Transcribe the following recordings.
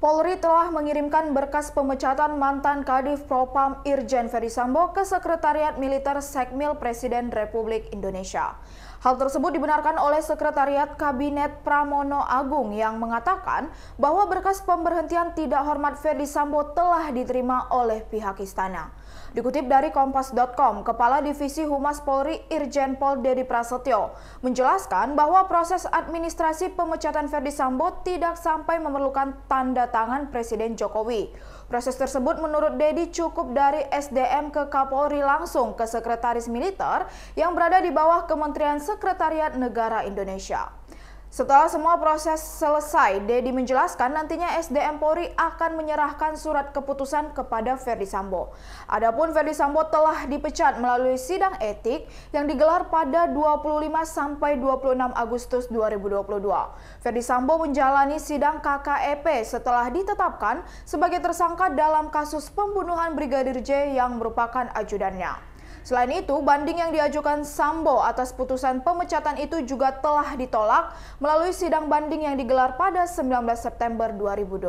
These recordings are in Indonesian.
Polri telah mengirimkan berkas pemecatan mantan Kadif Propam Irjen Ferdisambo ke Sekretariat Militer Sekmil Presiden Republik Indonesia. Hal tersebut dibenarkan oleh Sekretariat Kabinet Pramono Agung yang mengatakan bahwa berkas pemberhentian tidak hormat Ferdi Sambo telah diterima oleh pihak istana. Dikutip dari Kompas.com, Kepala Divisi Humas Polri Irjen Pol Dedi Prasetyo menjelaskan bahwa proses administrasi pemecatan Ferdi Sambo tidak sampai memerlukan tanda kedatangan Presiden Jokowi. Proses tersebut menurut Dedi cukup dari SDM ke Kapolri langsung ke Sekretaris Militer yang berada di bawah Kementerian Sekretariat Negara Indonesia. Setelah semua proses selesai, Dedi menjelaskan nantinya SDM Polri akan menyerahkan surat keputusan kepada Ferdi Sambo. Adapun Ferdi Sambo telah dipecat melalui sidang etik yang digelar pada 25 sampai 26 Agustus 2022. Ferdi Sambo menjalani sidang KKEP setelah ditetapkan sebagai tersangka dalam kasus pembunuhan Brigadir J yang merupakan ajudannya. Selain itu, banding yang diajukan Sambo atas putusan pemecatan itu juga telah ditolak melalui sidang banding yang digelar pada 19 September 2022.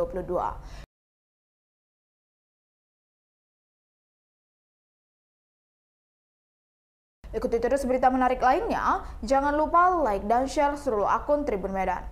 Ikuti terus berita menarik lainnya. Jangan lupa like dan share seluruh akun Tribun Medan.